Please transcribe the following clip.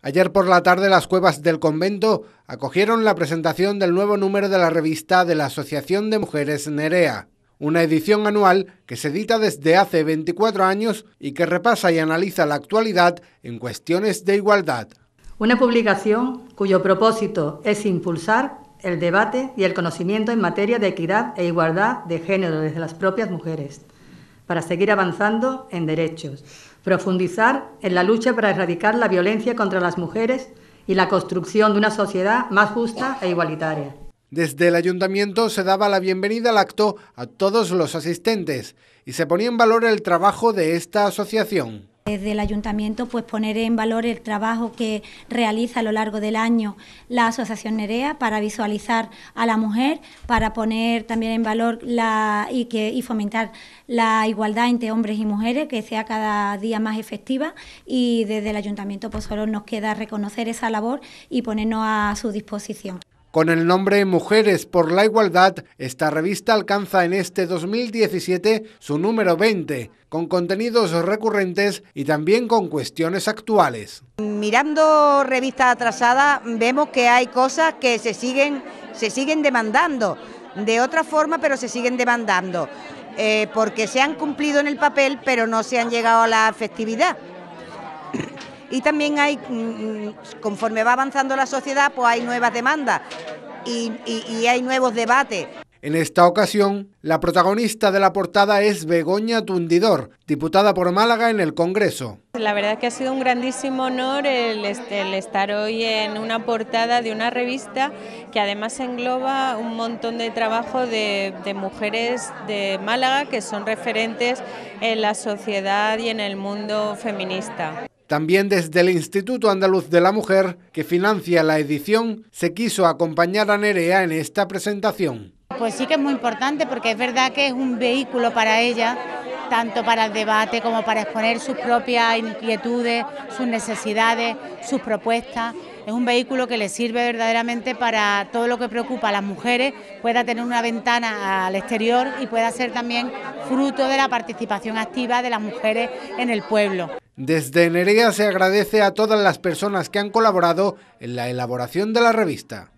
Ayer por la tarde las cuevas del convento acogieron la presentación del nuevo número de la revista de la Asociación de Mujeres Nerea, una edición anual que se edita desde hace 24 años y que repasa y analiza la actualidad en cuestiones de igualdad. Una publicación cuyo propósito es impulsar el debate y el conocimiento en materia de equidad e igualdad de género desde las propias mujeres para seguir avanzando en derechos, profundizar en la lucha para erradicar la violencia contra las mujeres y la construcción de una sociedad más justa e igualitaria. Desde el ayuntamiento se daba la bienvenida al acto a todos los asistentes y se ponía en valor el trabajo de esta asociación. Desde el ayuntamiento pues poner en valor el trabajo que realiza a lo largo del año la Asociación Nerea para visualizar a la mujer, para poner también en valor la, y, que, y fomentar la igualdad entre hombres y mujeres, que sea cada día más efectiva y desde el ayuntamiento pues solo nos queda reconocer esa labor y ponernos a su disposición. Con el nombre Mujeres por la Igualdad, esta revista alcanza en este 2017 su número 20, con contenidos recurrentes y también con cuestiones actuales. Mirando revista atrasada vemos que hay cosas que se siguen, se siguen demandando, de otra forma pero se siguen demandando, eh, porque se han cumplido en el papel pero no se han llegado a la efectividad. Y también hay, mm, mm, conforme va avanzando la sociedad, pues hay nuevas demandas y, hay nuevos debates. En esta ocasión, la protagonista de la portada es Begoña Tundidor, diputada por Málaga en el Congreso. La verdad que ha sido un grandísimo honor el, este, estar hoy en una portada de una revista que además engloba un montón de trabajo de mujeres de Málaga que son referentes en la sociedad y en el mundo feminista. También desde el Instituto Andaluz de la Mujer, que financia la edición, se quiso acompañar a Nerea en esta presentación. Pues sí que es muy importante porque es verdad que es un vehículo para ella, tanto para el debate como para exponer sus propias inquietudes, sus necesidades, sus propuestas. Es un vehículo que le sirve verdaderamente para todo lo que preocupa a las mujeres, pueda tener una ventana al exterior y pueda ser también fruto de la participación activa de las mujeres en el pueblo. Desde Nerea se agradece a todas las personas que han colaborado en la elaboración de la revista.